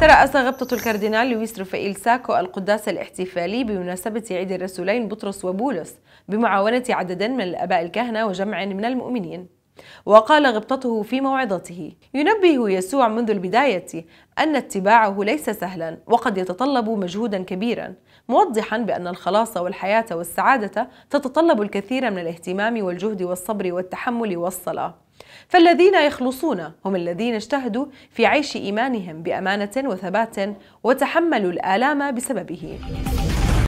ترأس غبطة الكاردينال لويس رفائيل ساكو القداس الاحتفالي بمناسبة عيد الرسولين بطرس وبولس بمعاونة عدد من الآباء الكهنة وجمع من المؤمنين وقال غبطته في موعظته ينبه يسوع منذ البداية أن اتباعه ليس سهلا وقد يتطلب مجهودا كبيرا موضحا بأن الخلاص والحياة والسعادة تتطلب الكثير من الاهتمام والجهد والصبر والتحمل والصلاة فالذين يخلصون هم الذين اجتهدوا في عيش إيمانهم بأمانة وثبات وتحملوا الآلام بسببه.